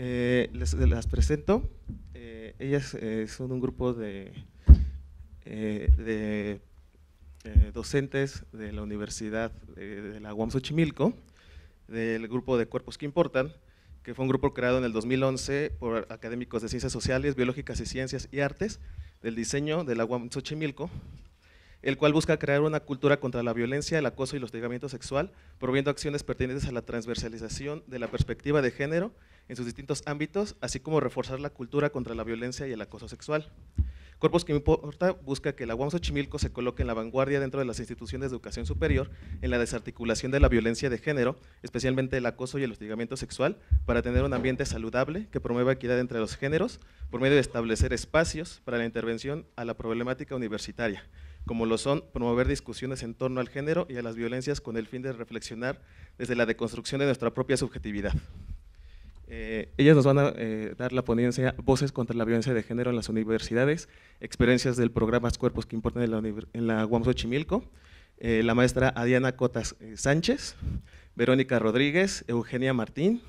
Eh, les, las presento. Eh, ellas eh, son un grupo de, docentes de la Universidad de, la UAM Xochimilco, del grupo de Cuerpos que Importan, que fue un grupo creado en el 2011 por académicos de Ciencias Sociales, Biológicas y Ciencias y Artes del Diseño de la UAM Xochimilco, el cual busca crear una cultura contra la violencia, el acoso y el hostigamiento sexual, promoviendo acciones pertinentes a la transversalización de la perspectiva de género en sus distintos ámbitos, así como reforzar la cultura contra la violencia y el acoso sexual. Corpus que me importa busca que la UAM Xochimilco se coloque en la vanguardia dentro de las instituciones de educación superior en la desarticulación de la violencia de género, especialmente el acoso y el hostigamiento sexual, para tener un ambiente saludable que promueva equidad entre los géneros por medio de establecer espacios para la intervención a la problemática universitaria, como lo son promover discusiones en torno al género y a las violencias con el fin de reflexionar desde la deconstrucción de nuestra propia subjetividad. Eh, ellas nos van a eh, dar la ponencia Voces contra la violencia de género en las universidades, experiencias del programa Cuerpos que Importan en la, UAM eh, la maestra Adriana Cotas Sánchez, Verónica Rodríguez, Eugenia Martín,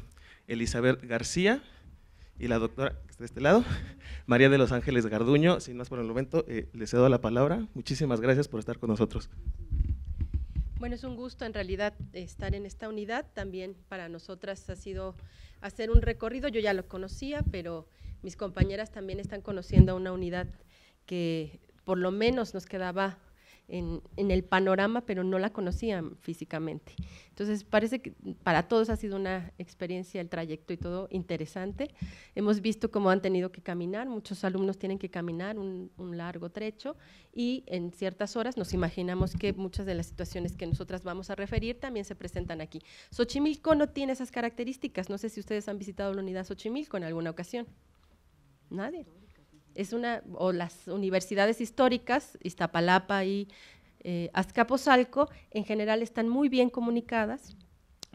Elizabeth García y la doctora que está de este lado, María de los Ángeles Garduño. Sin más por el momento, les cedo la palabra. Muchísimas gracias por estar con nosotros. Bueno, es un gusto en realidad estar en esta unidad. También para nosotras ha sido hacer un recorrido. Yo ya lo conocía, pero mis compañeras también están conociendo a una unidad que por lo menos nos quedaba en, el panorama, pero no la conocían físicamente. Entonces, parece que para todos ha sido una experiencia, el trayecto y todo interesante. Hemos visto cómo han tenido que caminar, muchos alumnos tienen que caminar un, un largo trecho y en ciertas horas nos imaginamos que muchas de las situaciones que nosotras vamos a referir también se presentan aquí. Xochimilco no tiene esas características, no sé si ustedes han visitado la unidad Xochimilco en alguna ocasión. Nadie una, o las universidades históricas, Iztapalapa y eh, Azcapotzalco, en general están muy bien comunicadas,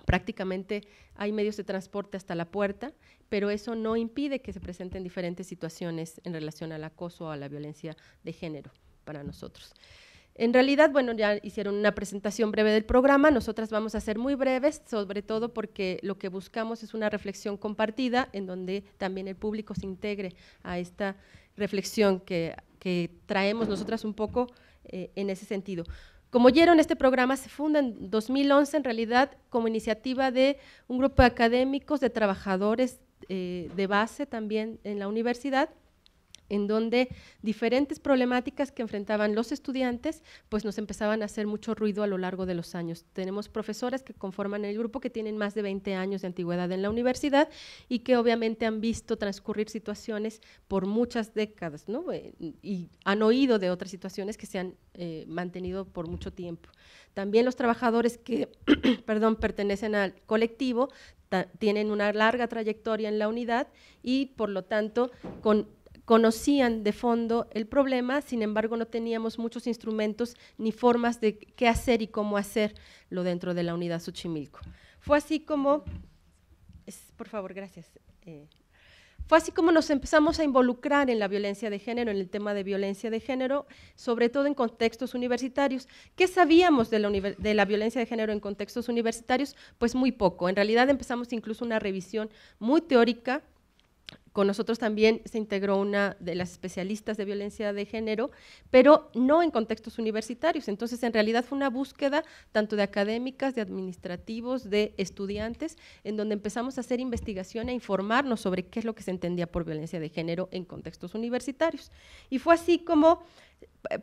prácticamente hay medios de transporte hasta la puerta, pero eso no impide que se presenten diferentes situaciones en relación al acoso o a la violencia de género para nosotros. En realidad, bueno, ya hicieron una presentación breve del programa, nosotras vamos a ser muy breves, sobre todo porque lo que buscamos es una reflexión compartida en donde también el público se integre a esta reflexión que, traemos nosotras un poco eh, en ese sentido. Como oyeron, este programa se funda en 2011, en realidad, como iniciativa de un grupo de académicos, de trabajadores eh, de base también en la universidad, en donde diferentes problemáticas que enfrentaban los estudiantes, pues nos empezaban a hacer mucho ruido a lo largo de los años. Tenemos profesoras que conforman el grupo que tienen más de 20 años de antigüedad en la universidad y que obviamente han visto transcurrir situaciones por muchas décadas, eh, Y han oído de otras situaciones que se han eh, mantenido por mucho tiempo. También los trabajadores que, perdón, pertenecen al colectivo tienen una larga trayectoria en la unidad y por lo tanto con conocían de fondo el problema, sin embargo no teníamos muchos instrumentos ni formas de qué hacer y cómo hacerlo dentro de la unidad Xochimilco. Fue así como, por favor, gracias. Eh, fue así como nos empezamos a involucrar en la violencia de género, en el tema de violencia de género, sobre todo en contextos universitarios. ¿Qué sabíamos de de la, violencia de género en contextos universitarios? Pues muy poco. En realidad empezamos incluso una revisión muy teórica con nosotros también se integró una de las especialistas de violencia de género, pero no en contextos universitarios. Entonces, en realidad fue una búsqueda tanto de académicas, de administrativos, de estudiantes, en donde empezamos a hacer investigación e informarnos sobre qué es lo que se entendía por violencia de género en contextos universitarios. Y fue así como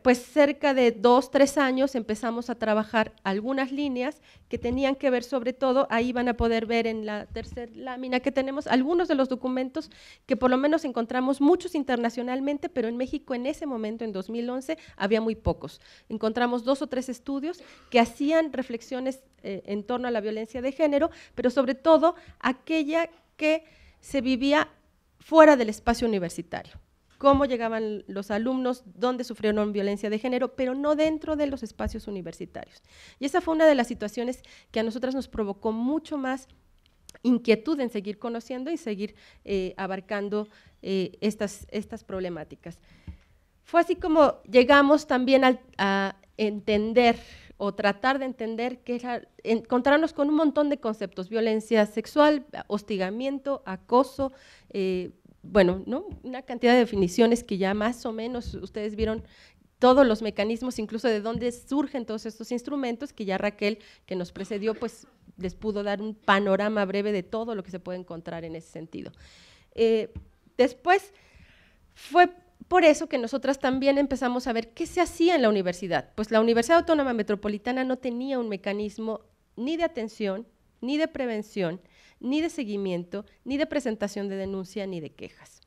pues cerca de dos, tres años empezamos a trabajar algunas líneas que tenían que ver sobre todo, ahí van a poder ver en la tercera lámina que tenemos algunos de los documentos que por lo menos encontramos muchos internacionalmente, pero en México en ese momento, en 2011, había muy pocos. Encontramos dos o tres estudios que hacían reflexiones eh, en torno a la violencia de género, pero sobre todo aquella que se vivía fuera del espacio universitario cómo llegaban los alumnos, dónde sufrieron violencia de género, pero no dentro de los espacios universitarios. Y esa fue una de las situaciones que a nosotras nos provocó mucho más inquietud en seguir conociendo y seguir eh, abarcando eh, estas, estas problemáticas. Fue así como llegamos también a entender o tratar de entender que encontrarnos con un montón de conceptos, violencia sexual, hostigamiento, acoso, eh, bueno, ¿no? una cantidad de definiciones que ya más o menos ustedes vieron todos los mecanismos, incluso de dónde surgen todos estos instrumentos, que ya Raquel, que nos precedió, pues les pudo dar un panorama breve de todo lo que se puede encontrar en ese sentido. Eh, después, fue por eso que nosotras también empezamos a ver qué se hacía en la universidad. Pues la Universidad Autónoma Metropolitana no tenía un mecanismo ni de atención, ni de prevención, ni de seguimiento, ni de presentación de denuncia, ni de quejas.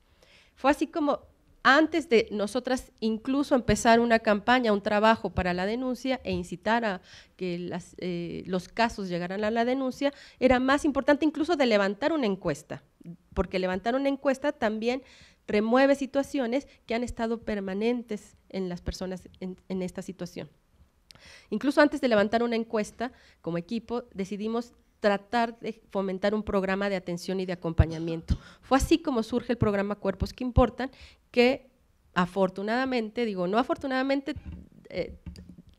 Fue así como antes de nosotras incluso empezar una campaña, un trabajo para la denuncia e incitar a que eh, los casos llegaran a la denuncia, era más importante incluso de levantar una encuesta, porque levantar una encuesta también remueve situaciones que han estado permanentes en las personas en esta situación. Incluso antes de levantar una encuesta, como equipo, decidimos tratar de fomentar un programa de atención y de acompañamiento. Fue así como surge el programa Cuerpos que Importan, que afortunadamente, digo, no afortunadamente, eh,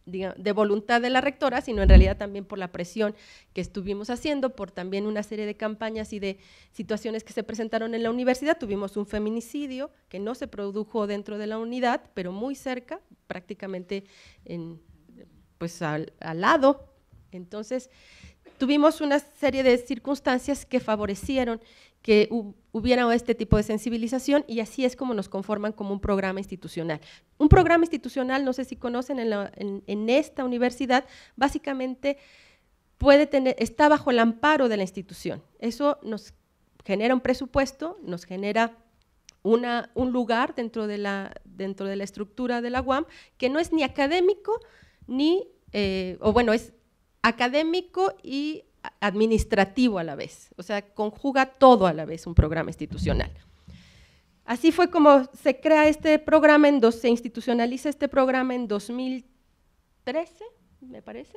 de voluntad de la rectora, sino en realidad también por la presión que estuvimos haciendo, por también una serie de campañas y de situaciones que se presentaron en la universidad. Tuvimos un feminicidio que no se produjo dentro de la unidad, pero muy cerca, prácticamente en, pues al, al lado. Entonces, tuvimos una serie de circunstancias que favorecieron que hubiera este tipo de sensibilización y así es como nos conforman como un programa institucional. Un programa institucional, no sé si conocen, en, esta universidad básicamente puede tener, está bajo el amparo de la institución. Eso nos genera un presupuesto, nos genera una, un lugar dentro de, la, dentro de la estructura de la UAM que no es ni académico ni, eh, o bueno, es académico y administrativo a la vez, o sea, conjuga todo a la vez un programa institucional. Así fue como se crea este programa, en se institucionaliza este programa en 2013, me parece,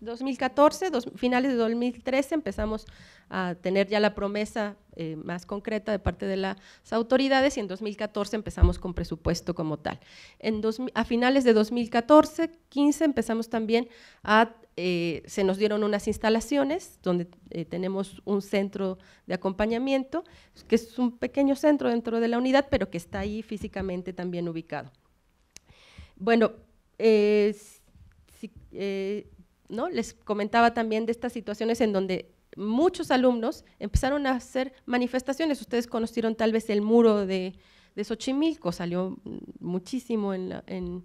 2014, finales de 2013 empezamos a tener ya la promesa eh, más concreta de parte de las autoridades y en 2014 empezamos con presupuesto como tal. En dos, a finales de 2014, 15 empezamos también a eh, se nos dieron unas instalaciones donde eh, tenemos un centro de acompañamiento, que es un pequeño centro dentro de la unidad, pero que está ahí físicamente también ubicado. Bueno, eh, ¿no? les comentaba también de estas situaciones en donde muchos alumnos empezaron a hacer manifestaciones. Ustedes conocieron tal vez el muro de, de Xochimilco, salió mm, muchísimo en, en,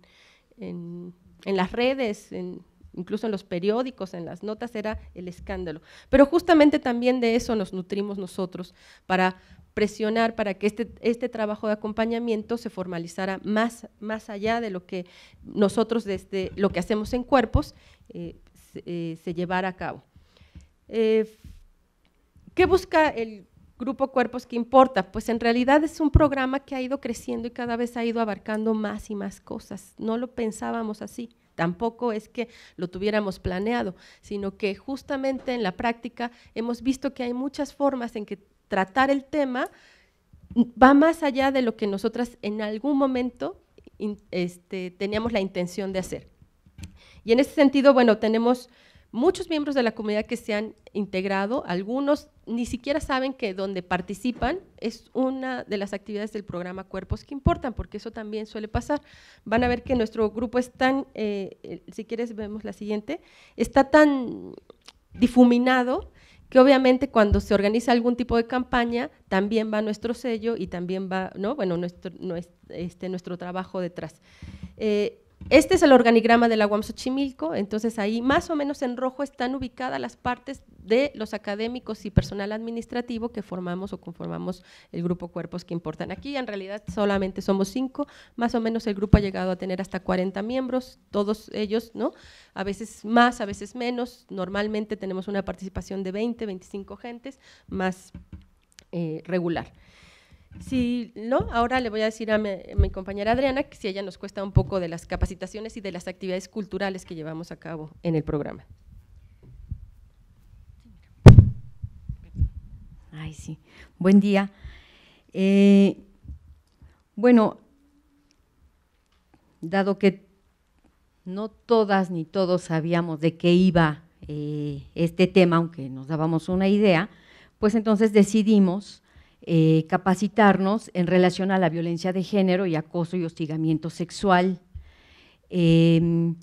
en las redes, en incluso en los periódicos, en las notas, era el escándalo. Pero justamente también de eso nos nutrimos nosotros, para presionar para que este, este trabajo de acompañamiento se formalizara más, más allá de lo que nosotros desde este, lo que hacemos en cuerpos eh, eh, se, llevara a cabo. Eh, ¿Qué busca el grupo Cuerpos que Importa? Pues en realidad es un programa que ha ido creciendo y cada vez ha ido abarcando más y más cosas. No lo pensábamos así tampoco es que lo tuviéramos planeado, sino que justamente en la práctica hemos visto que hay muchas formas en que tratar el tema va más allá de lo que nosotras en algún momento este, teníamos la intención de hacer. Y en ese sentido, bueno, tenemos muchos miembros de la comunidad que se han integrado, algunos ni siquiera saben que donde participan es una de las actividades del programa Cuerpos que Importan, porque eso también suele pasar. Van a ver que nuestro grupo es tan, eh, si quieres vemos la siguiente, está tan difuminado que obviamente cuando se organiza algún tipo de campaña también va nuestro sello y también va, ¿no? bueno, nuestro, este, nuestro trabajo detrás. Eh, este es el organigrama de la UAM entonces ahí más o menos en rojo están ubicadas las partes de los académicos y personal administrativo que formamos o conformamos el grupo Cuerpos que Importan. Aquí en realidad solamente somos cinco, más o menos el grupo ha llegado a tener hasta 40 miembros, todos ellos, ¿no? A veces más, a veces menos, normalmente tenemos una participación de 20, 25 gentes, más eh, regular. Sí, no, ahora le voy a decir a eh, mi, compañera Adriana que si ella nos cuesta un poco de las capacitaciones y de las actividades culturales que llevamos a cabo en el programa. Ay, sí. Buen día. Eh, bueno, dado que no todas ni todos sabíamos de qué iba eh, este tema, aunque nos dábamos una idea, pues entonces decidimos eh, capacitarnos en relación a la violencia de género y acoso y hostigamiento sexual. Em,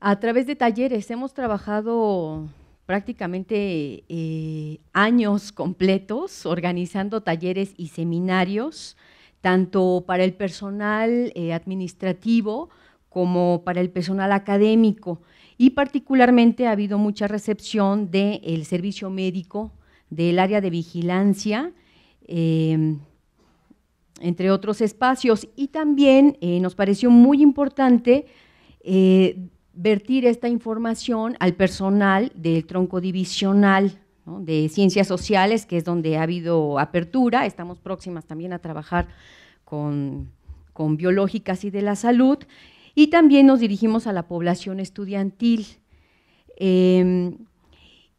a través de talleres hemos trabajado prácticamente eh, años completos organizando talleres y seminarios, tanto para el personal eh, administrativo como para el personal académico. Y particularmente ha habido mucha recepción del servicio médico, del área de vigilancia Em, entre otros espacios. Y también eh, nos pareció muy importante eh, vertir esta información al personal del tronco divisional de ciencias sociales, que es donde ha habido apertura. Estamos próximas también a trabajar con, biológicas y de la salud. Y también nos dirigimos a la población estudiantil. Em,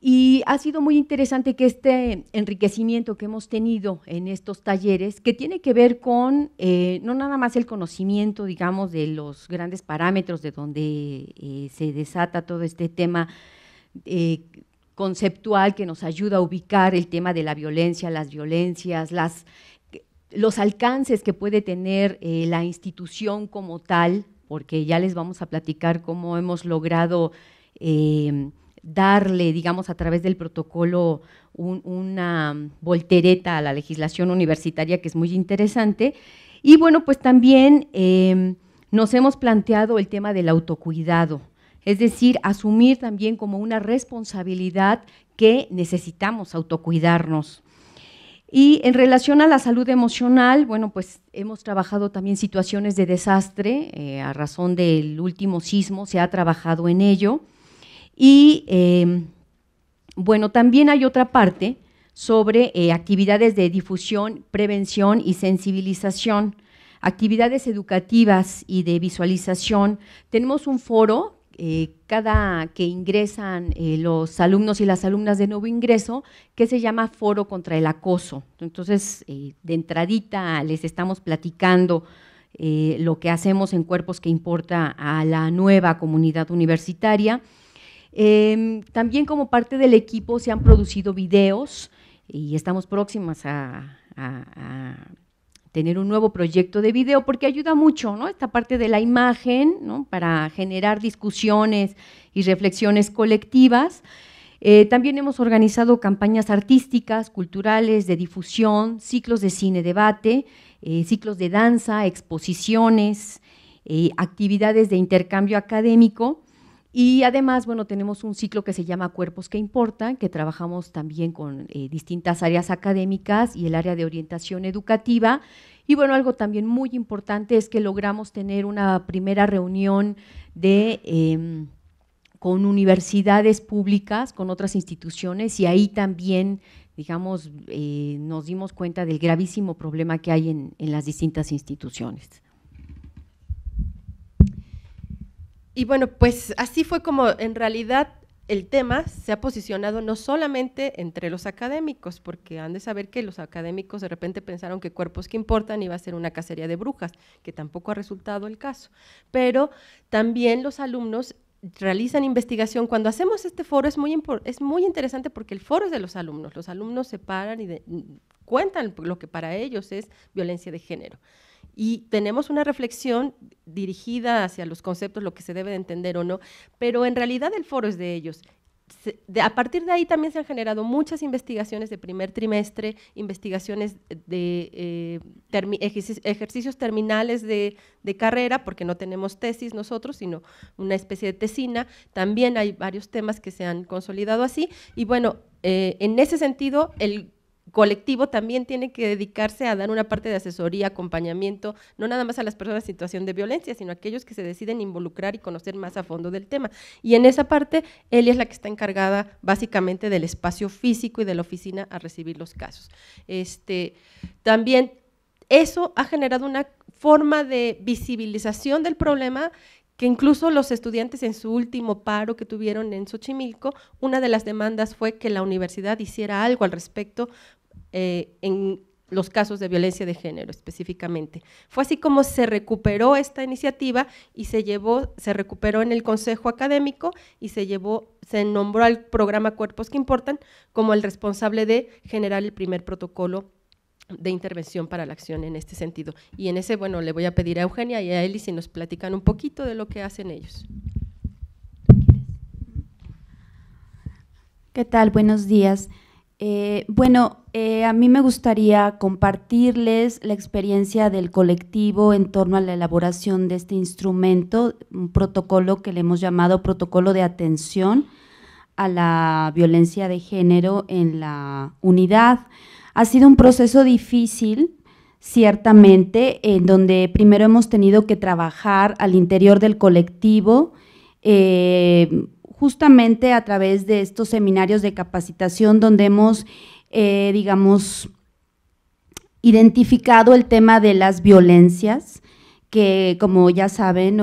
y ha sido muy interesante que este enriquecimiento que hemos tenido en estos talleres, que tiene que ver con eh, no nada más el conocimiento, digamos, de los grandes parámetros de donde eh, se desata todo este tema eh, conceptual que nos ayuda a ubicar el tema de la violencia, las violencias, las, los alcances que puede tener la institución como tal, porque ya les vamos a platicar cómo hemos logrado darle, digamos, a través del protocolo una voltereta a la legislación universitaria que es muy interesante. Y bueno, pues también em, nos hemos planteado el tema del autocuidado, es decir, asumir también como una responsabilidad que necesitamos autocuidarnos. Y en relación a la salud emocional, bueno, pues hemos trabajado también situaciones de desastre, eh, a razón del último sismo se ha trabajado en ello. Y em, bueno, también hay otra parte sobre eh, actividades de difusión, prevención y sensibilización, actividades educativas y de visualización. Tenemos un foro eh, cada que ingresan eh, los alumnos y las alumnas de nuevo ingreso, que se llama Foro contra el Acoso. Entonces, de entradita les estamos platicando lo que hacemos en cuerpos que importa a la nueva comunidad universitaria. Em, también como parte del equipo se han producido videos y estamos próximas a, tener un nuevo proyecto de video porque ayuda mucho, ¿no? Esta parte de la imagen, Para generar discusiones y reflexiones colectivas. Eh, también hemos organizado campañas artísticas, culturales, de difusión, ciclos de cine debate, eh, ciclos de danza, exposiciones, eh, actividades de intercambio académico y además, bueno, tenemos un ciclo que se llama Cuerpos que Importan, que trabajamos también con eh, distintas áreas académicas y el área de orientación educativa. Y bueno, algo también muy importante es que logramos tener una primera reunión de... Em, con universidades públicas, con otras instituciones, y ahí también, digamos, eh, nos dimos cuenta del gravísimo problema que hay en las distintas instituciones. Y bueno, pues así fue como en realidad el tema se ha posicionado no solamente entre los académicos, porque han de saber que los académicos de repente pensaron que cuerpos que importan iba a ser una cacería de brujas, que tampoco ha resultado el caso, pero también los alumnos realizan investigación. Cuando hacemos este foro es muy, es muy interesante porque el foro es de los alumnos, los alumnos se paran y cuentan lo que para ellos es violencia de género. Y tenemos una reflexión dirigida hacia los conceptos, lo que se debe de entender o no, pero en realidad el foro es de ellos. a partir de ahí también se han generado muchas investigaciones de primer trimestre, investigaciones de eh, ejercicios terminales de, carrera, porque no tenemos tesis nosotros, sino una especie de tesina. También hay varios temas que se han consolidado así. Y bueno, eh, en ese sentido, el colectivo también tiene que dedicarse a dar una parte de asesoría, acompañamiento, no nada más a las personas en situación de violencia, sino a aquellos que se deciden involucrar y conocer más a fondo del tema. Y en esa parte, Elia es la que está encargada básicamente del espacio físico y de la oficina a recibir los casos. Este, también eso ha generado una forma de visibilización del problema que incluso los estudiantes en su último paro que tuvieron en Xochimilco, una de las demandas fue que la universidad hiciera algo al respecto eh, en los casos de violencia de género específicamente. Fue así como se recuperó esta iniciativa y se llevó, se recuperó en el Consejo Académico y se llevó, se nombró al programa Cuerpos que Importan como el responsable de generar el primer protocolo de intervención para la acción en este sentido. Y en ese, bueno, le voy a pedir a Eugenia y a Eli si nos platican un poquito de lo que hacen ellos. ¿Qué tal? Buenos días. Eh, bueno, eh, a mí me gustaría compartirles la experiencia del colectivo en torno a la elaboración de este instrumento, un protocolo que le hemos llamado protocolo de atención a la violencia de género en la unidad. Ha sido un proceso difícil, ciertamente, en donde primero hemos tenido que trabajar al interior del colectivo, eh, justamente a través de estos seminarios de capacitación donde hemos, eh, digamos, identificado el tema de las violencias, que como ya saben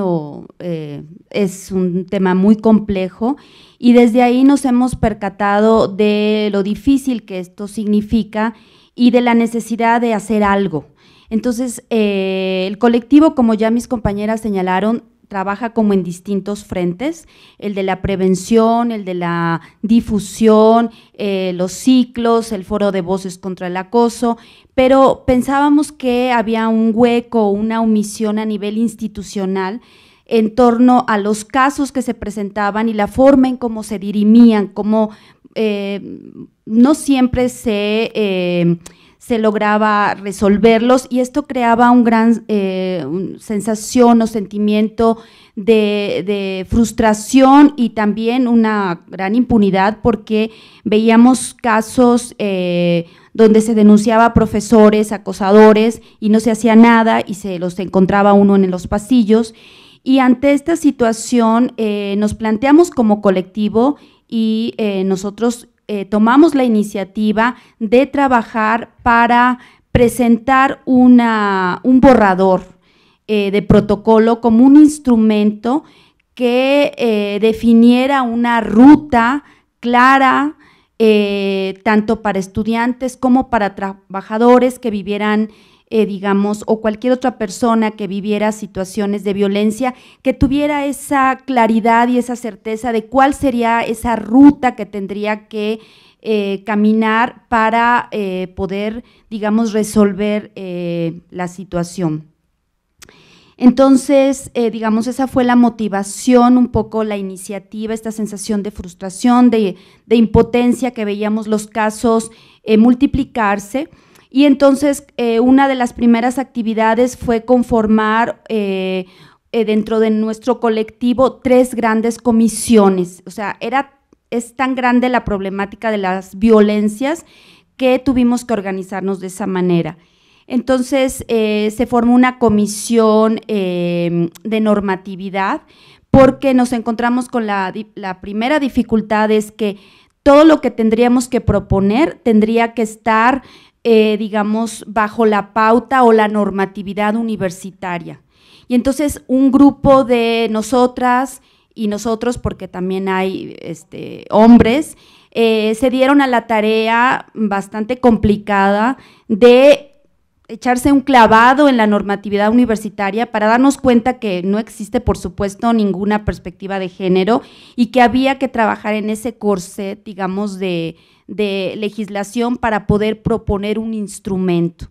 eh, es un tema muy complejo y desde ahí nos hemos percatado de lo difícil que esto significa y de la necesidad de hacer algo. Entonces, eh, el colectivo, como ya mis compañeras señalaron, trabaja como en distintos frentes, el de la prevención, el de la difusión, eh, los ciclos, el foro de voces contra el acoso, pero pensábamos que había un hueco, una omisión a nivel institucional en torno a los casos que se presentaban y la forma en cómo se dirimían, cómo eh, no siempre se... Eh, se lograba resolverlos y esto creaba una gran eh, sensación o sentimiento de, frustración y también una gran impunidad porque veíamos casos eh, donde se denunciaba a profesores, acosadores y no se hacía nada y se los encontraba uno en los pasillos. Y ante esta situación eh, nos planteamos como colectivo y nosotros eh, tomamos la iniciativa de trabajar para presentar un borrador eh, de protocolo como un instrumento que eh, definiera una ruta clara tanto para estudiantes como para trabajadores que vivieran eh, digamos, o cualquier otra persona que viviera situaciones de violencia, que tuviera esa claridad y esa certeza de cuál sería esa ruta que tendría que eh, caminar para eh, poder, digamos, resolver la situación. Entonces, digamos, esa fue la motivación, un poco la iniciativa, esta sensación de frustración, de, impotencia que veíamos los casos multiplicarse. Y entonces eh, una de las primeras actividades fue conformar eh, eh, dentro de nuestro colectivo tres grandes comisiones. O sea, era, es tan grande la problemática de las violencias que tuvimos que organizarnos de esa manera. Entonces se formó una comisión de normatividad porque nos encontramos con la, la, primera dificultad es que todo lo que tendríamos que proponer tendría que estar eh, digamos, bajo la pauta o la normatividad universitaria. Y entonces un grupo de nosotras y nosotros, porque también hay este, hombres, eh, se dieron a la tarea bastante complicada de echarse un clavado en la normatividad universitaria para darnos cuenta que no existe, por supuesto, ninguna perspectiva de género y que había que trabajar en ese corset, digamos, de, de legislación para poder proponer un instrumento.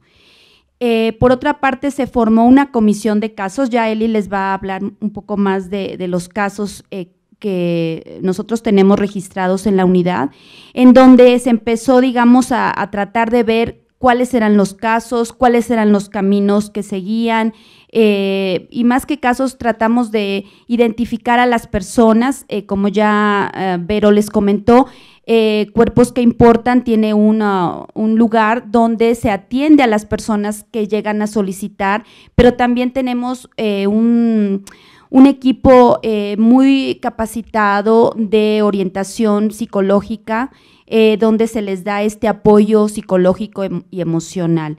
Eh, por otra parte, se formó una comisión de casos, ya Eli les va a hablar un poco más de, los casos eh, que nosotros tenemos registrados en la unidad, en donde se empezó, digamos, a, tratar de ver cuáles eran los casos, cuáles eran los caminos que seguían, eh, y más que casos tratamos de identificar a las personas, como ya Vero les comentó, eh, cuerpos que Importan tiene un lugar donde se atiende a las personas que llegan a solicitar, pero también tenemos eh, un, equipo eh, muy capacitado de orientación psicológica, donde se les da este apoyo psicológico em, y emocional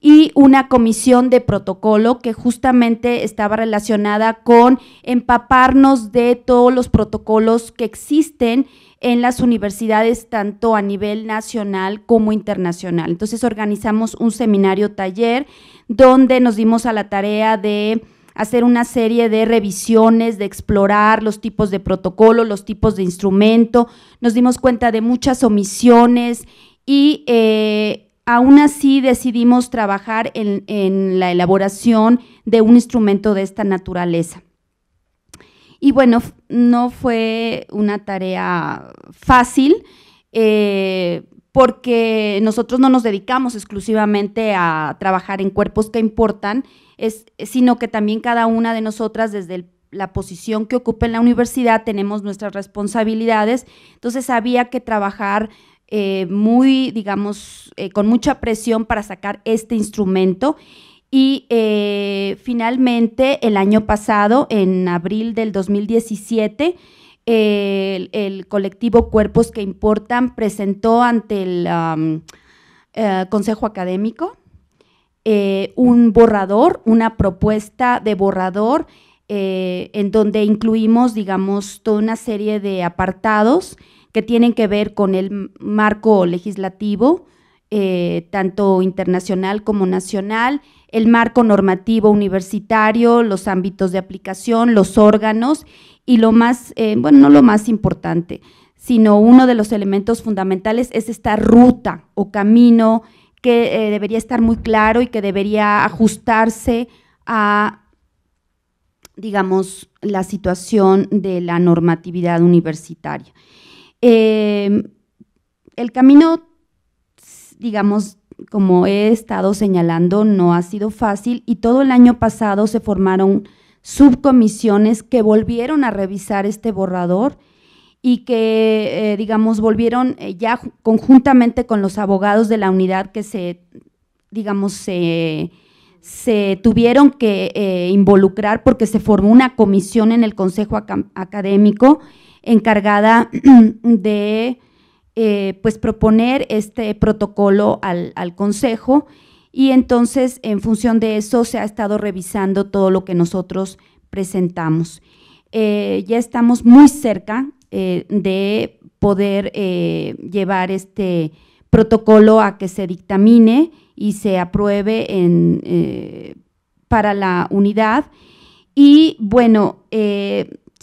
y una comisión de protocolo que justamente estaba relacionada con empaparnos de todos los protocolos que existen en las universidades tanto a nivel nacional como internacional. Entonces organizamos un seminario taller donde nos dimos a la tarea de hacer una serie de revisiones, de explorar los tipos de protocolo, los tipos de instrumento. Nos dimos cuenta de muchas omisiones y eh, Aún así decidimos trabajar en, la elaboración de un instrumento de esta naturaleza. Y bueno, no fue una tarea fácil eh, porque nosotros no nos dedicamos exclusivamente a trabajar en cuerpos que importan, sino que también cada una de nosotras desde la posición que ocupa en la universidad tenemos nuestras responsabilidades, entonces había que trabajar eh, muy, digamos, eh, con mucha presión para sacar este instrumento. Y eh, finalmente, el año pasado, en abril del 2017, el, colectivo Cuerpos que Importan presentó ante el Consejo Académico un borrador, una propuesta de borrador, en donde incluimos, digamos, toda una serie de apartados que tienen que ver con el marco legislativo, eh, tanto internacional como nacional, el marco normativo universitario, los ámbitos de aplicación, los órganos y lo más, eh, bueno, no lo más importante, sino uno de los elementos fundamentales es esta ruta o camino que eh, debería estar muy claro y que debería ajustarse a, digamos, la situación de la normatividad universitaria. Em, el camino, digamos, como he estado señalando, no ha sido fácil y todo el año pasado se formaron subcomisiones que volvieron a revisar este borrador y que, eh, digamos, volvieron eh, ya conjuntamente con los abogados de la unidad que se, digamos, se, tuvieron que eh, involucrar porque se formó una comisión en el Consejo Académico encargada de eh, pues proponer este protocolo al, Consejo y entonces en función de eso se ha estado revisando todo lo que nosotros presentamos. Eh, ya estamos muy cerca eh, de poder llevar este protocolo a que se dictamine y se apruebe en, para la unidad. Y bueno,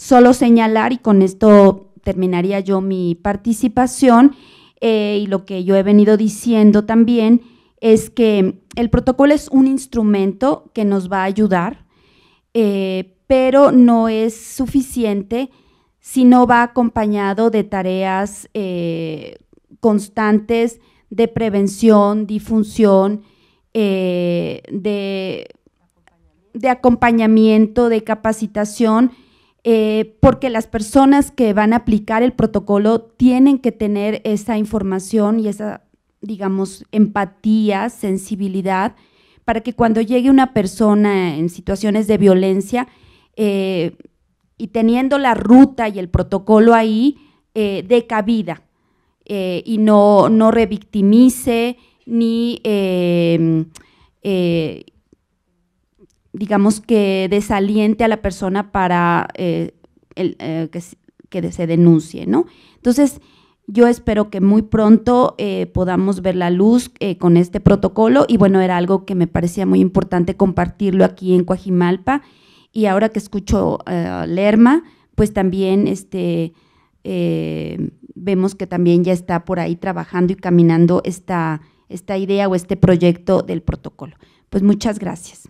solo señalar, y con esto terminaría yo mi participación, eh, y lo que yo he venido diciendo también, es que el protocolo es un instrumento que nos va a ayudar, eh, pero no es suficiente si no va acompañado de tareas eh, constantes de prevención, difusión, de, de acompañamiento, de capacitación eh, porque las personas que van a aplicar el protocolo tienen que tener esa información y esa, digamos, empatía, sensibilidad, para que cuando llegue una persona en situaciones de violencia eh, y teniendo la ruta y el protocolo ahí, eh, dé de cabida y no, no revictimice ni digamos que desaliente a la persona para eh, eh, que, se denuncie, ¿no? Entonces, yo espero que muy pronto eh, podamos ver la luz con este protocolo y bueno, era algo que me parecía muy importante compartirlo aquí en Coajimalpa y ahora que escucho Lerma, pues también este, vemos que también ya está por ahí trabajando y caminando esta, esta idea o este proyecto del protocolo. Pues muchas gracias.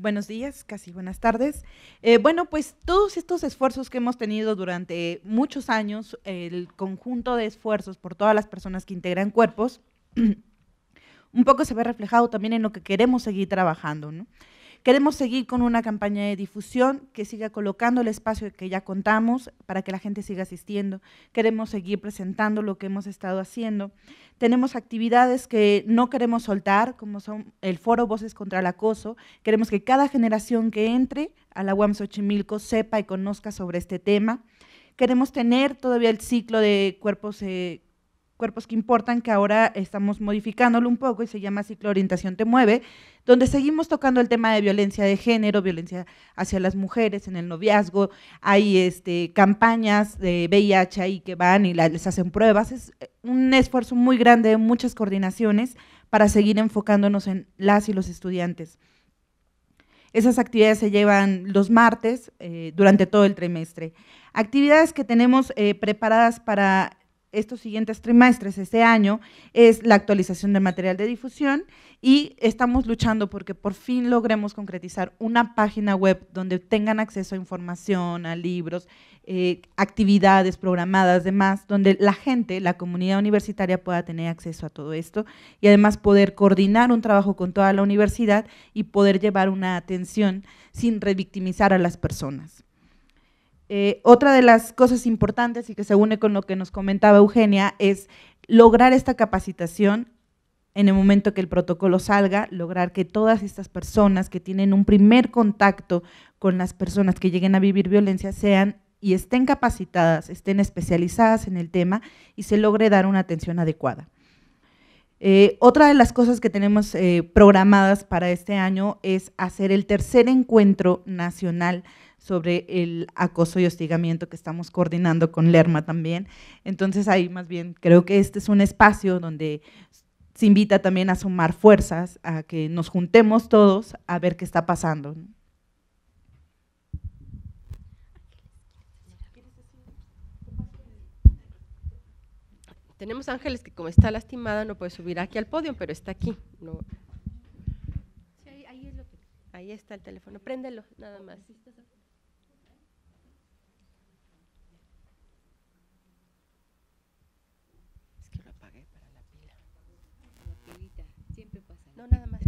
Buenos días, casi buenas tardes. Eh, bueno, pues todos estos esfuerzos que hemos tenido durante muchos años, el conjunto de esfuerzos por todas las personas que integran cuerpos, un poco se ve reflejado también en lo que queremos seguir trabajando. ¿no? Queremos seguir con una campaña de difusión que siga colocando el espacio que ya contamos para que la gente siga asistiendo. Queremos seguir presentando lo que hemos estado haciendo. Tenemos actividades que no queremos soltar, como son el foro Voces contra el Acoso. Queremos que cada generación que entre a la UAM Xochimilco sepa y conozca sobre este tema. Queremos tener todavía el ciclo de cuerpos eh, cuerpos que importan, que ahora estamos modificándolo un poco y se llama Ciclo Orientación Te Mueve, donde seguimos tocando el tema de violencia de género, violencia hacia las mujeres en el noviazgo, hay este, campañas de VIH ahí que van y les hacen pruebas, es eh, un esfuerzo muy grande, muchas coordinaciones para seguir enfocándonos en las y los estudiantes. Esas actividades se llevan los martes eh, durante todo el trimestre. Actividades que tenemos eh, preparadas para estos siguientes trimestres, este año, es la actualización del material de difusión y estamos luchando porque por fin logremos concretizar una página web donde tengan acceso a información, a libros, eh, actividades programadas, demás, donde la gente, la comunidad universitaria pueda tener acceso a todo esto y además poder coordinar un trabajo con toda la universidad y poder llevar una atención sin revictimizar a las personas. Eh, otra de las cosas importantes y que se une con lo que nos comentaba Eugenia es lograr esta capacitación en el momento que el protocolo salga, lograr que todas estas personas que tienen un primer contacto con las personas que lleguen a vivir violencia sean y estén capacitadas, estén especializadas en el tema y se logre dar una atención adecuada. Eh, otra de las cosas que tenemos eh, programadas para este año es hacer el tercer encuentro nacional sobre el acoso y hostigamiento que estamos coordinando con Lerma también. Entonces ahí más bien creo que este es un espacio donde se invita también a sumar fuerzas, a que nos juntemos todos a ver qué está pasando. Tenemos Ángeles que como está lastimada no puede subir aquí al podio, pero está aquí. ahí, ahí, está el teléfono, préndelo nada más. No, nada más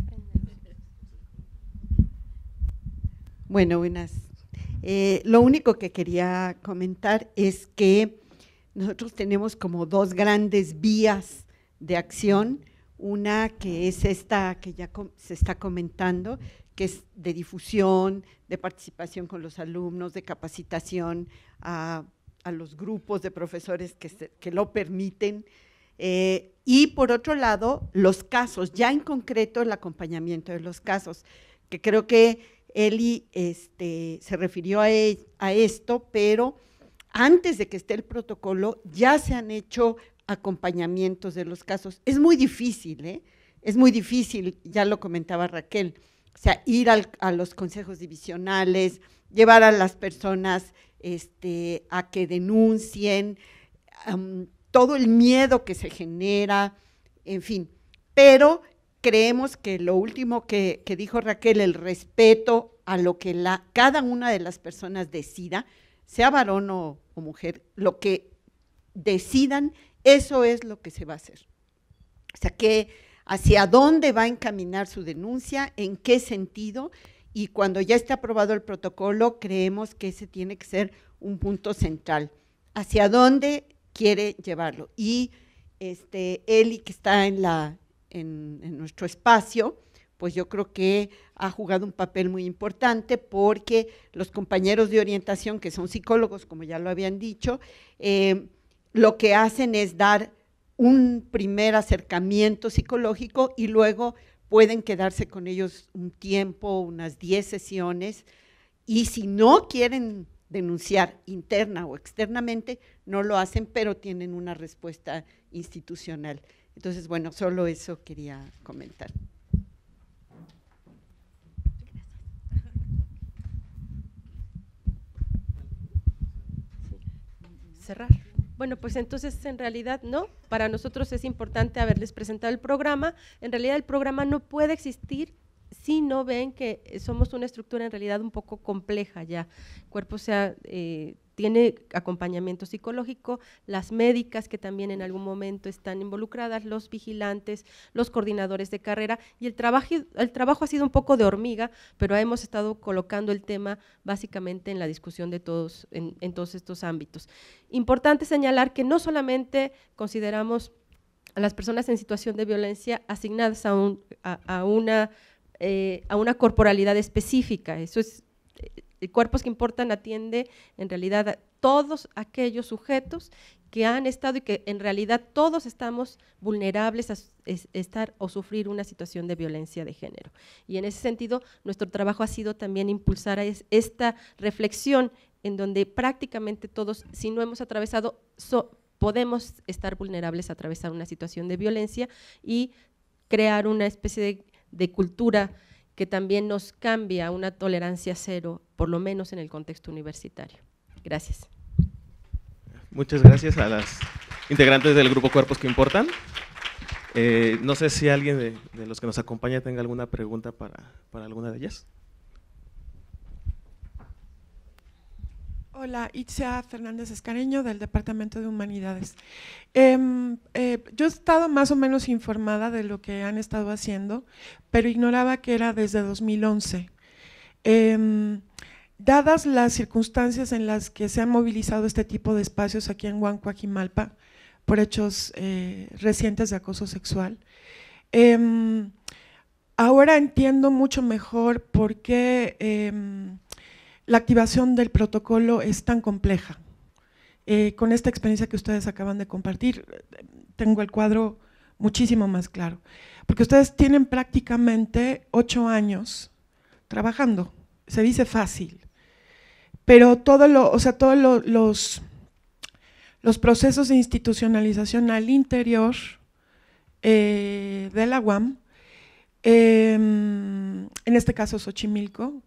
Bueno, buenas. Eh, lo único que quería comentar es que nosotros tenemos como dos grandes vías de acción. Una que es esta que ya se está comentando, que es de difusión, de participación con los alumnos, de capacitación a, a los grupos de profesores que, que lo permiten, eh, y por otro lado, los casos, ya en concreto el acompañamiento de los casos, que creo que Eli este, se refirió a, e, a esto, pero antes de que esté el protocolo ya se han hecho acompañamientos de los casos. Es muy difícil, ¿eh? es muy difícil, ya lo comentaba Raquel, o sea, ir a los consejos divisionales, llevar a las personas este, a que denuncien todo el miedo que se genera, en fin. Pero creemos que lo último que, dijo Raquel, el respeto a lo que la, cada una de las personas decida, sea varón o, mujer, lo que decidan, eso es lo que se va a hacer. O sea, que hacia dónde va a encaminar su denuncia, en qué sentido, y cuando ya esté aprobado el protocolo, creemos que ese tiene que ser un punto central. Hacia dónde quiere llevarlo. Y este, Eli, que está en, la, en, nuestro espacio, pues yo creo que ha jugado un papel muy importante porque los compañeros de orientación, que son psicólogos, como ya lo habían dicho, eh, lo que hacen es dar un primer acercamiento psicológico y luego pueden quedarse con ellos un tiempo, unas 10 sesiones, y si no quieren denunciar interna o externamente, no lo hacen, pero tienen una respuesta institucional. Entonces, bueno, solo eso quería comentar. Cerrar. Bueno, pues entonces en realidad no, para nosotros es importante haberles presentado el programa. En realidad el programa no puede existir si no ven que eh, somos una estructura en realidad un poco compleja ya. El cuerpo sea, eh, tiene acompañamiento psicológico, las médicas que también en algún momento están involucradas, los vigilantes, los coordinadores de carrera y el trabajo, el trabajo ha sido un poco de hormiga, pero hemos estado colocando el tema básicamente en la discusión de todos, en, todos estos ámbitos. Importante señalar que no solamente consideramos a las personas en situación de violencia asignadas a, una eh, a una corporalidad específica. Eso es, eh, Cuerpos que Importan atiende en realidad a todos aquellos sujetos que han estado y que en realidad todos estamos vulnerables a estar o sufrir una situación de violencia de género. Y en ese sentido, nuestro trabajo ha sido también impulsar esta reflexión en donde prácticamente todos, si no hemos atravesado, podemos estar vulnerables a atravesar una situación de violencia y crear una especie de de cultura que también nos cambia una tolerancia cero, por lo menos en el contexto universitario. Gracias. Muchas gracias a las integrantes del grupo Cuerpos que Importan. Eh, no sé si alguien de, los que nos acompaña tenga alguna pregunta para alguna de ellas. Hola, Itzia Fernández Escareño del Departamento de Humanidades. Em, eh, yo he estado más o menos informada de lo que han estado haciendo, pero ignoraba que era desde 2011. Em, dadas las circunstancias en las que se han movilizado este tipo de espacios aquí en Huancoajimalpa por hechos eh, recientes de acoso sexual, em, ahora entiendo mucho mejor por qué la activación del protocolo es tan compleja. Eh, con esta experiencia que ustedes acaban de compartir, tengo el cuadro muchísimo más claro. Porque ustedes tienen prácticamente ocho años trabajando. Se dice fácil. Pero todo lo, o sea, todos los, los procesos de institucionalización al interior eh, de la UAM, em, en este caso Xochimilco,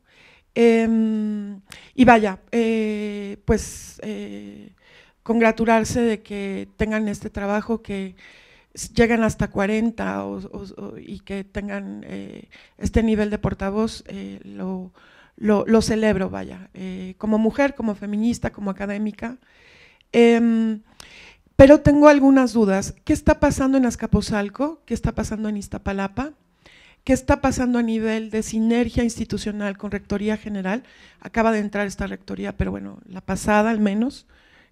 Em, y vaya, eh, pues eh, congratularse de que tengan este trabajo, que llegan hasta 40 y que tengan eh, este nivel de portavoz, lo, lo, celebro, vaya, como mujer, como feminista, como académica. Em, pero tengo algunas dudas. ¿Qué está pasando en Azcapotzalco? ¿Qué está pasando en Iztapalapa? ¿Qué está pasando a nivel de sinergia institucional con Rectoría General? Acaba de entrar esta Rectoría, pero bueno, la pasada al menos.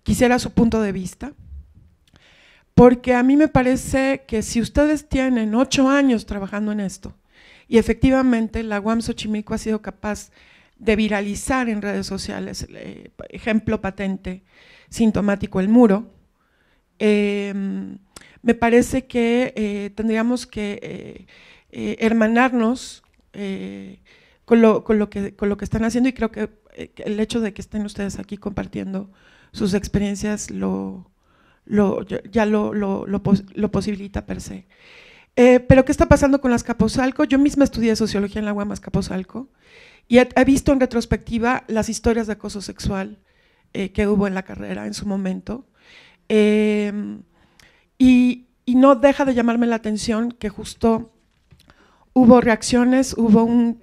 Quisiera su punto de vista, porque a mí me parece que si ustedes tienen ocho años trabajando en esto, y efectivamente la UAM Xochimilco ha sido capaz de viralizar en redes sociales, eh, ejemplo patente, sintomático, el muro, eh, me parece que eh, tendríamos que eh, hermanarnos eh, con, lo, que, con lo que están haciendo y creo eh, que el hecho de que estén ustedes aquí compartiendo sus experiencias lo, ya lo, lo, posibilita per se. Pero, ¿qué está pasando con las Caposalco? Yo misma estudié sociología en la UAM Capozalco y he, visto en retrospectiva las historias de acoso sexual que hubo en la carrera en su momento. y, y no deja de llamarme la atención que justo hubo reacciones, hubo un,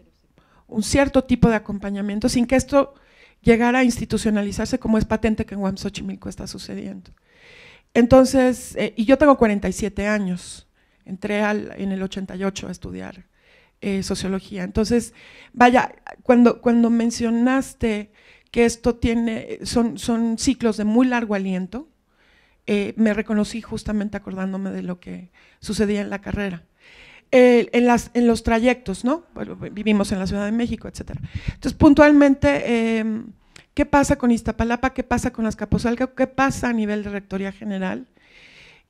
cierto tipo de acompañamiento, sin que esto llegara a institucionalizarse como es patente que en Guam Xochimilco está sucediendo. Entonces, eh, y yo tengo 47 años, entré en el 88 a estudiar eh, sociología. Entonces, vaya, cuando, cuando mencionaste que esto tiene, son, son ciclos de muy largo aliento, eh, me reconocí justamente acordándome de lo que sucedía en la carrera en, los trayectos, ¿no? vivimos en la Ciudad de México, etcétera. Entonces, puntualmente, em, ¿qué pasa con Iztapalapa? ¿Qué pasa con Azcapotzalco? ¿Qué pasa a nivel de Rectoría General?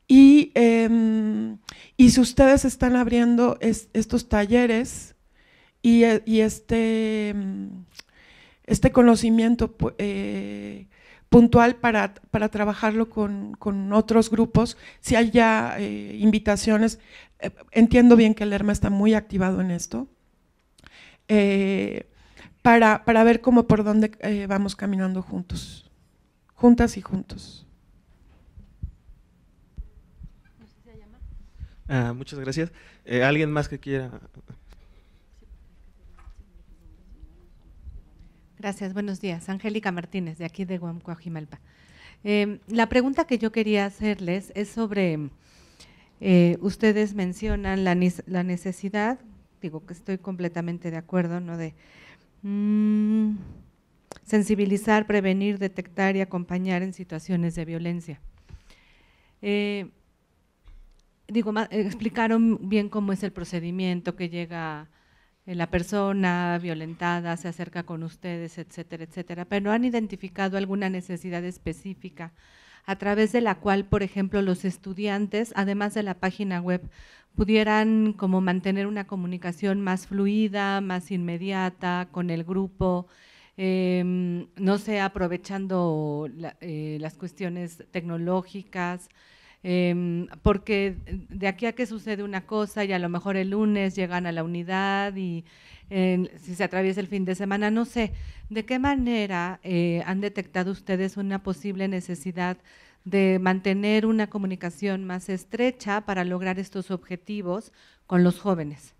Y, em, si ustedes están abriendo estos talleres y, eh, este, em, este conocimiento eh, puntual para, para trabajarlo con, otros grupos, si hay ya eh, invitaciones entiendo bien que el ERMA está muy activado en esto, eh, para, para, ver cómo por dónde eh, vamos caminando juntos, juntas y juntos. Ah, muchas gracias. Eh, ¿Alguien más que quiera? Gracias, buenos días. Angélica Martínez, de aquí de Eh, la pregunta que yo quería hacerles es sobre eh, ustedes mencionan la, necesidad, digo que estoy completamente de acuerdo, ¿no? De mm, sensibilizar, prevenir, detectar y acompañar en situaciones de violencia. Eh, digo, explicaron bien cómo es el procedimiento que llega eh, la persona violentada, se acerca con ustedes, etcétera, etcétera, pero ¿han identificado alguna necesidad específica a través de la cual, por ejemplo, los estudiantes, además de la página web, pudieran como mantener una comunicación más fluida, más inmediata con el grupo, em, no sea aprovechando eh, las cuestiones tecnológicas, eh, porque de aquí a que sucede una cosa y a lo mejor el lunes llegan a la unidad y si se atraviesa el fin de semana, no sé, ¿de qué manera eh, han detectado ustedes una posible necesidad de mantener una comunicación más estrecha para lograr estos objetivos con los jóvenes?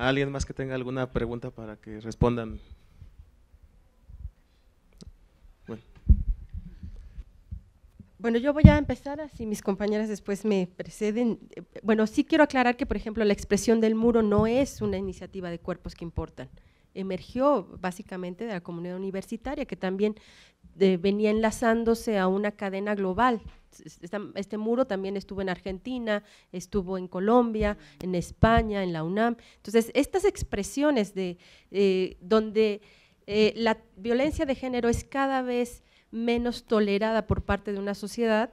alguien más que tenga alguna pregunta para que respondan? Bueno. yo voy a empezar, así mis compañeras después me preceden. Bueno, sí quiero aclarar que, por ejemplo, la expresión del muro no es una iniciativa de cuerpos que importan. Emergió básicamente de la comunidad universitaria, que también eh, venía enlazándose a una cadena global este, este muro también estuvo en Argentina, estuvo en Colombia, en España, en la UNAM. Entonces, estas expresiones de eh, donde eh, la violencia de género es cada vez menos tolerada por parte de una sociedad,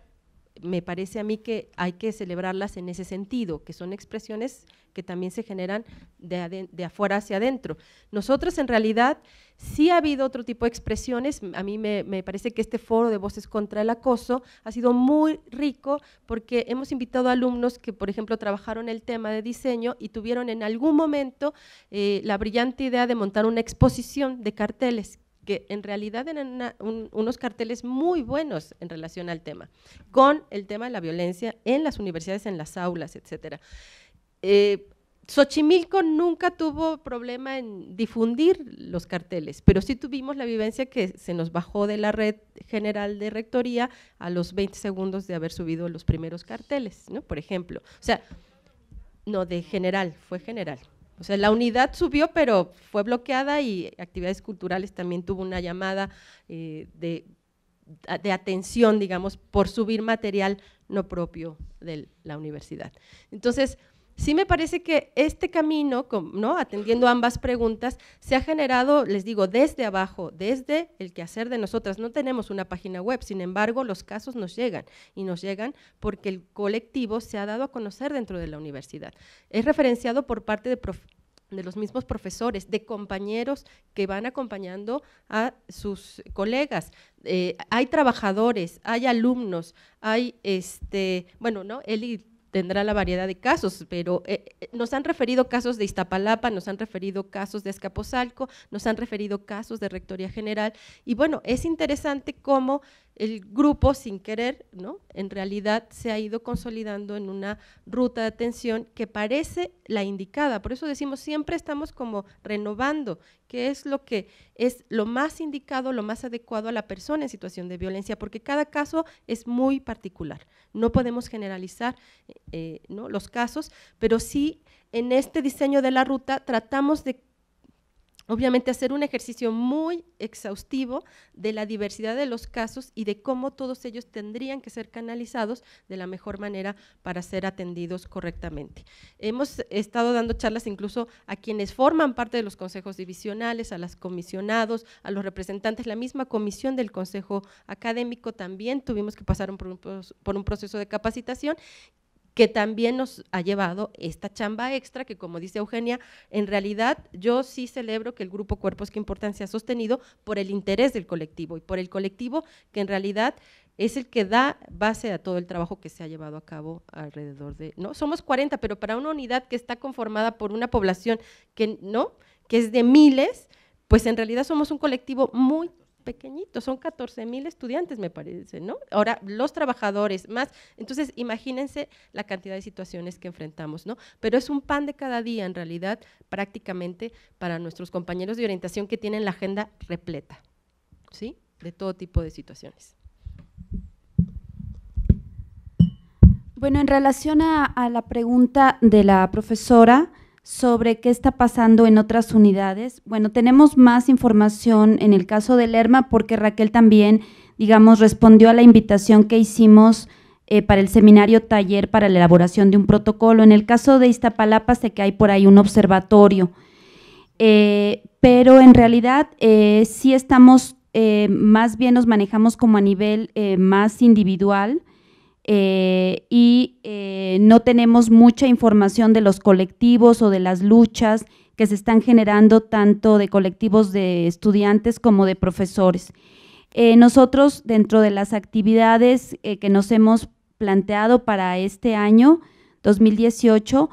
me parece a mí que hay que celebrarlas en ese sentido, que son expresiones que también se generan de, afuera hacia adentro. Nosotros en realidad sí ha habido otro tipo de expresiones, a mí me, parece que este foro de voces contra el acoso ha sido muy rico porque hemos invitado alumnos que, por ejemplo, trabajaron el tema de diseño y tuvieron en algún momento eh, la brillante idea de montar una exposición de carteles que en realidad eran unos carteles muy buenos en relación al tema, con el tema de la violencia en las universidades, en las aulas, etcétera. Eh, Xochimilco nunca tuvo problema en difundir los carteles, pero sí tuvimos la vivencia que se nos bajó de la red general de rectoría a los 20 segundos de haber subido los primeros carteles, ¿no? Por ejemplo. O sea, no, de general, fue general. O sea, la unidad subió, pero fue bloqueada y actividades culturales también tuvo una llamada eh, de, de, atención, digamos, por subir material no propio de la universidad. Entonces, sí me parece que este camino, ¿no? atendiendo ambas preguntas, se ha generado, les digo, desde abajo, desde el quehacer de nosotras. No tenemos una página web, sin embargo, los casos nos llegan y nos llegan porque el colectivo se ha dado a conocer dentro de la universidad. Es referenciado por parte de de los mismos profesores, de compañeros que van acompañando a sus colegas. Eh, hay trabajadores, hay alumnos, hay este, bueno, ¿no? Eli tendrá la variedad de casos, pero eh, eh, nos han referido casos de Iztapalapa, nos han referido casos de Escapozalco, nos han referido casos de Rectoría General, y bueno, es interesante cómo el grupo sin querer, ¿no? En realidad se ha ido consolidando en una ruta de atención que parece la indicada. Por eso decimos, siempre estamos como renovando qué es lo que es lo más indicado, lo más adecuado a la persona en situación de violencia, porque cada caso es muy particular. No podemos generalizar eh, eh, los casos, pero sí en este diseño de la ruta tratamos de obviamente hacer un ejercicio muy exhaustivo de la diversidad de los casos y de cómo todos ellos tendrían que ser canalizados de la mejor manera para ser atendidos correctamente. Hemos estado dando charlas incluso a quienes forman parte de los consejos divisionales, a los comisionados, a los representantes, la misma comisión del consejo académico también tuvimos que pasar por un proceso de capacitación que también nos ha llevado esta chamba extra que, como dice Eugenia, en realidad yo sí celebro que el grupo Cuerpos que importancia ha sostenido por el interés del colectivo y por el colectivo que en realidad es el que da base a todo el trabajo que se ha llevado a cabo alrededor de, ¿no? Somos 40, pero para una unidad que está conformada por una población que, ¿no? que es de miles, pues en realidad somos un colectivo muy pequeñito, son 14 mil estudiantes, me parece, ¿no? Ahora, los trabajadores más. Entonces, imagínense la cantidad de situaciones que enfrentamos, ¿no? Pero es un pan de cada día, en realidad, prácticamente para nuestros compañeros de orientación que tienen la agenda repleta, ¿sí? De todo tipo de situaciones. Bueno, en relación a, a la pregunta de la profesora, sobre qué está pasando en otras unidades. Bueno, tenemos más información en el caso de Lerma porque Raquel también, digamos, respondió a la invitación que hicimos eh, para el seminario taller para la elaboración de un protocolo. En el caso de Iztapalapa sé que hay por ahí un observatorio, eh, pero en realidad eh, sí estamos, eh, más bien nos manejamos como a nivel más individual, eh, y eh, no tenemos mucha información de los colectivos o de las luchas que se están generando tanto de colectivos de estudiantes como de profesores. Eh, nosotros dentro de las actividades que nos hemos planteado para este año 2018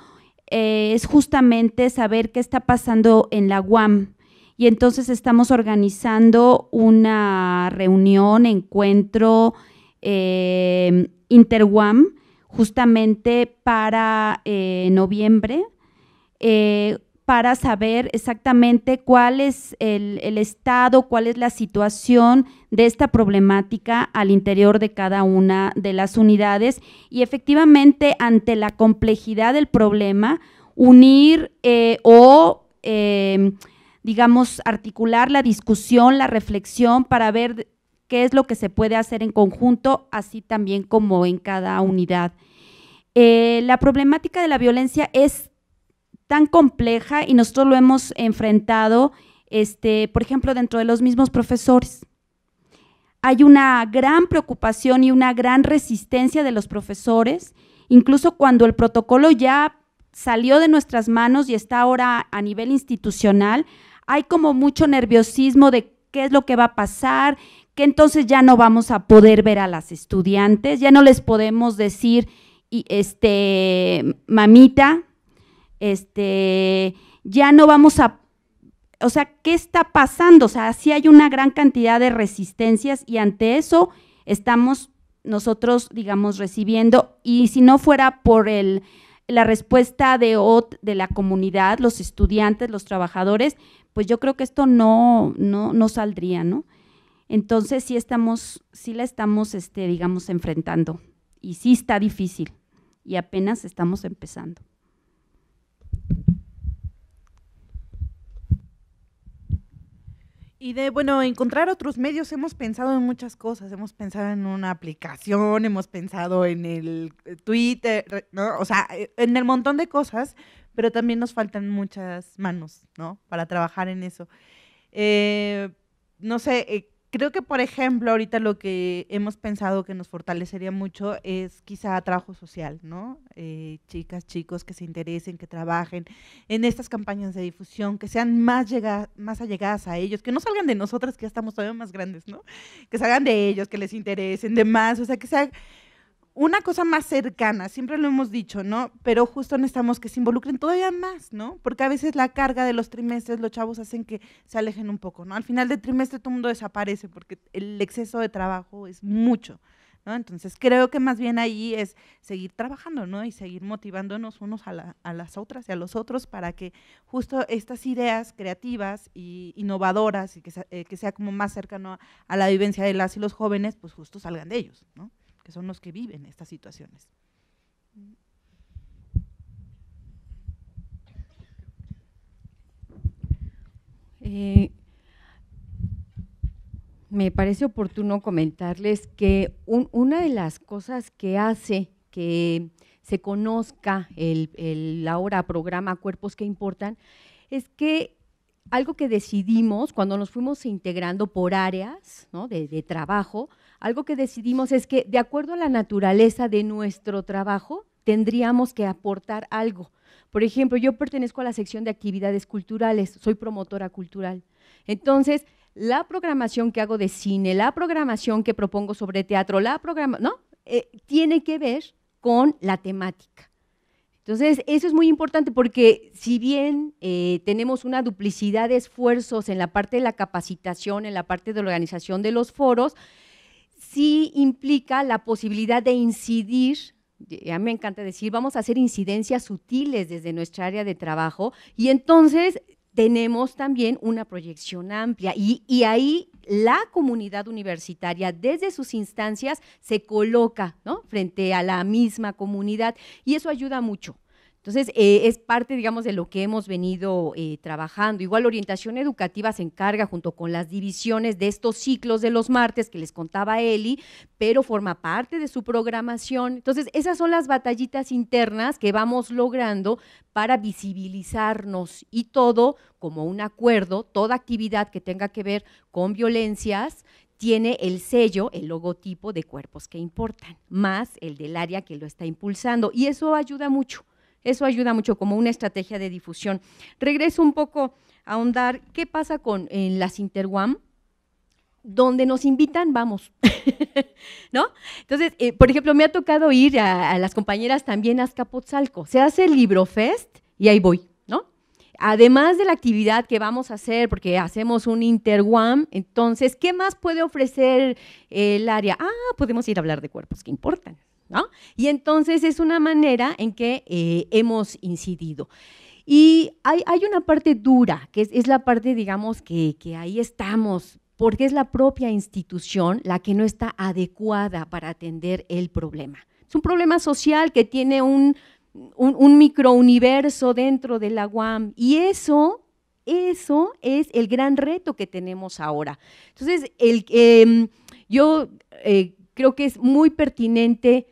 es justamente saber qué está pasando en la UAM y entonces estamos organizando una reunión, encuentro, eh, justamente para eh, noviembre, eh, para saber exactamente cuál es el, el, estado, cuál es la situación de esta problemática al interior de cada una de las unidades y efectivamente ante la complejidad del problema, unir eh, o em, digamos, articular la discusión, la reflexión para ver qué es lo que se puede hacer en conjunto, así también como en cada unidad. Eh, la problemática de la violencia es tan compleja y nosotros lo hemos enfrentado, este, por ejemplo, dentro de los mismos profesores. Hay una gran preocupación y una gran resistencia de los profesores, incluso cuando el protocolo ya salió de nuestras manos y está ahora a nivel institucional, hay como mucho nerviosismo de qué es lo que va a pasar, que entonces ya no vamos a poder ver a las estudiantes, ya no les podemos decir, y este, mamita, este, ya no vamos a, o sea, ¿qué está pasando? O sea, sí hay una gran cantidad de resistencias y ante eso estamos nosotros, digamos, recibiendo, y si no fuera por el, la respuesta de, de la comunidad, los estudiantes, los trabajadores, pues yo creo que esto no, no, no saldría, ¿no? Entonces sí estamos, sí la estamos, este, digamos, enfrentando. Y sí está difícil. Y apenas estamos empezando. Y de, bueno, encontrar otros medios, hemos pensado en muchas cosas, hemos pensado en una aplicación, hemos pensado en el eh, Twitter, O sea, eh, en el montón de cosas, pero también nos faltan muchas manos, ¿no? Para trabajar en eso. Eh, no sé, Creo que, por ejemplo, ahorita lo que hemos pensado que nos fortalecería mucho es quizá trabajo social, ¿no? Eh, chicas, chicos que se interesen, que trabajen en estas campañas de difusión, que sean más, más allegadas a ellos, que no salgan de nosotras que ya estamos todavía más grandes, ¿no? Que salgan de ellos, que les interesen, de más, o sea, que sea una cosa más cercana, siempre lo hemos dicho, ¿no? Pero justo necesitamos que se involucren todavía más, ¿no? Porque a veces la carga de los trimestres, los chavos hacen que se alejen un poco, ¿no? Al final del trimestre todo el mundo desaparece porque el exceso de trabajo es mucho, ¿no? Entonces creo que más bien ahí es seguir trabajando, ¿no? Y seguir motivándonos unos a, las otras y a los otros para que justo estas ideas creativas e innovadoras y eh, que sea, como más cercano a, a la vivencia de las y los jóvenes, pues justo salgan de ellos, ¿no? que son los que viven estas situaciones. Eh, me parece oportuno comentarles que una de las cosas que hace que se conozca el, el ahora programa Cuerpos que Importan es que algo que decidimos cuando nos fuimos integrando por áreas de, trabajo algo que decidimos es que de acuerdo a la naturaleza de nuestro trabajo, tendríamos que aportar algo. Por ejemplo, yo pertenezco a la sección de actividades culturales, soy promotora cultural. Entonces, la programación que hago de cine, la programación que propongo sobre teatro, la programa, ¿no? Eh, tiene que ver con la temática. Entonces, eso es muy importante porque si bien eh, tenemos una duplicidad de esfuerzos en la parte de la capacitación, en la parte de la organización de los foros, sí implica la posibilidad de incidir a me encanta decir, vamos a hacer incidencias sutiles desde nuestra área de trabajo y entonces tenemos también una proyección amplia y, ahí la comunidad universitaria desde sus instancias se coloca frente a la misma comunidad y eso ayuda mucho. Entonces, eh, es parte, digamos, de lo que hemos venido eh, trabajando. Igual, orientación educativa se encarga junto con las divisiones de estos ciclos de los martes que les contaba Eli, pero forma parte de su programación. Entonces, esas son las batallitas internas que vamos logrando para visibilizarnos y todo como un acuerdo, toda actividad que tenga que ver con violencias tiene el sello, el logotipo de cuerpos que importan, más el del área que lo está impulsando. Y eso ayuda mucho eso ayuda mucho como una estrategia de difusión. Regreso un poco a ahondar qué pasa con las Interguam donde nos invitan, vamos, ¿no? Entonces, eh, por ejemplo, me ha tocado ir a, las compañeras también a Azcapotzalco. Se hace el libro fest y ahí voy, ¿no? Además de la actividad que vamos a hacer, porque hacemos un interguam, entonces, ¿qué más puede ofrecer el área? Ah, podemos ir a hablar de cuerpos que importan, y entonces es una manera en que eh, hemos incidido. Y hay, una parte dura, que es, la parte, digamos, que, ahí estamos porque es la propia institución la que no está adecuada para atender el problema. Es un problema social que tiene un, microuniverso dentro de la UAM y eso, eso es el gran reto que tenemos ahora. Entonces, el, em, yo eh, creo que es muy pertinente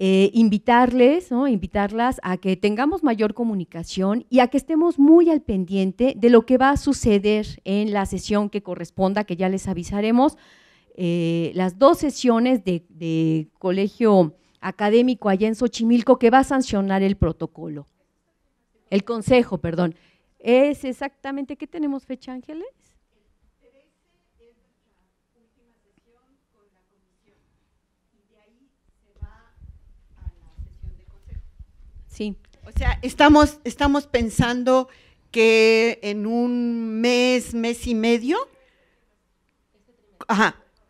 eh, invitarles, ¿no? invitarlas a que tengamos mayor comunicación y a que estemos muy al pendiente de lo que va a suceder en la sesión que corresponda, que ya les avisaremos. Eh, las dos sesiones de, de, colegio académico allá en Xochimilco que va a sancionar el protocolo, el consejo, perdón. Es exactamente, ¿qué tenemos fecha, Ángeles? Sí. O sea, estamos, estamos pensando que en un mes, mes y medio,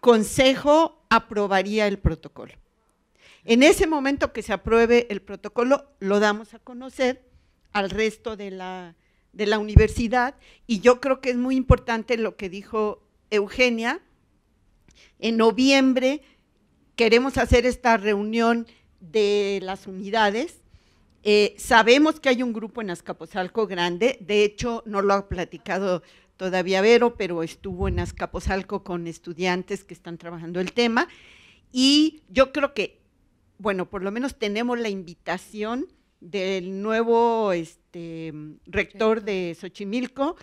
Consejo aprobaría el protocolo. En ese momento que se apruebe el protocolo, lo damos a conocer al resto de la, de la universidad y yo creo que es muy importante lo que dijo Eugenia. En noviembre queremos hacer esta reunión de las unidades eh, sabemos que hay un grupo en Azcapotzalco grande, de hecho no lo ha platicado todavía Vero, pero estuvo en Azcapotzalco con estudiantes que están trabajando el tema y yo creo que, bueno, por lo menos tenemos la invitación del nuevo este, rector de Xochimilco,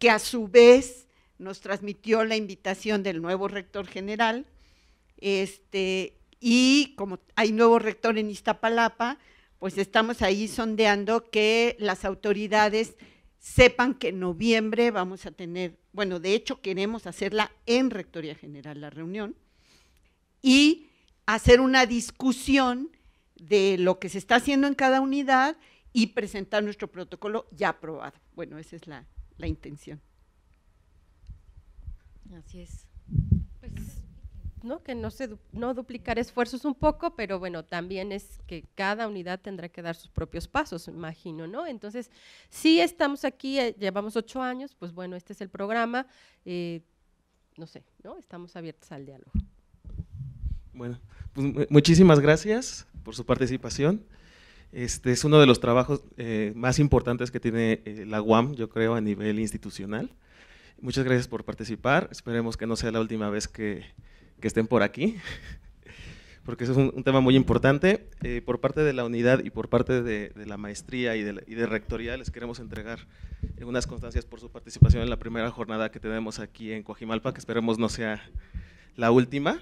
que a su vez nos transmitió la invitación del nuevo rector general, este, y como hay nuevo rector en Iztapalapa, pues estamos ahí sondeando que las autoridades sepan que en noviembre vamos a tener, bueno, de hecho queremos hacerla en Rectoría General la reunión y hacer una discusión de lo que se está haciendo en cada unidad y presentar nuestro protocolo ya aprobado. Bueno, esa es la, la intención. Así es que no, se, no duplicar esfuerzos un poco, pero bueno, también es que cada unidad tendrá que dar sus propios pasos, imagino, ¿no? Entonces, sí estamos aquí, eh, llevamos ocho años, pues bueno, este es el programa, eh, no sé, ¿no? Estamos abiertos al diálogo. Bueno, pues muchísimas gracias por su participación. Este es uno de los trabajos eh, más importantes que tiene la UAM, yo creo, a nivel institucional muchas gracias por participar. Esperemos que no sea la última vez que, estén por aquí, porque es un, tema muy importante. Eh, por parte de la unidad y por parte de, la maestría y de, la, rectoría, les queremos entregar unas constancias por su participación en la primera jornada que tenemos aquí en Coajimalpa, que esperemos no sea la última.